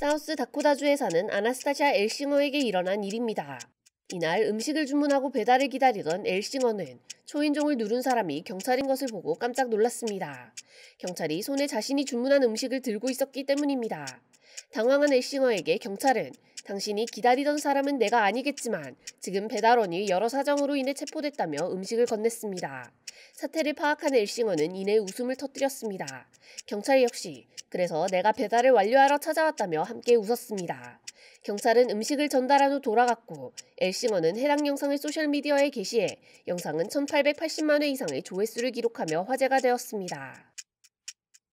사우스 다코다주에 사는 아나스타샤 엘싱어에게 일어난 일입니다. 이날 음식을 주문하고 배달을 기다리던 엘싱어는 초인종을 누른 사람이 경찰인 것을 보고 깜짝 놀랐습니다. 경찰이 손에 자신이 주문한 음식을 들고 있었기 때문입니다. 당황한 엘싱어에게 경찰은 당신이 기다리던 사람은 내가 아니겠지만 지금 배달원이 여러 사정으로 인해 체포됐다며 음식을 건넸습니다. 사태를 파악한 엘싱어는 이내 웃음을 터뜨렸습니다. 경찰 역시 그래서 내가 배달을 완료하러 찾아왔다며 함께 웃었습니다. 경찰은 음식을 전달한 후 돌아갔고 엘싱어는 해당 영상을 소셜미디어에 게시해 영상은 1880만 회 이상의 조회수를 기록하며 화제가 되었습니다.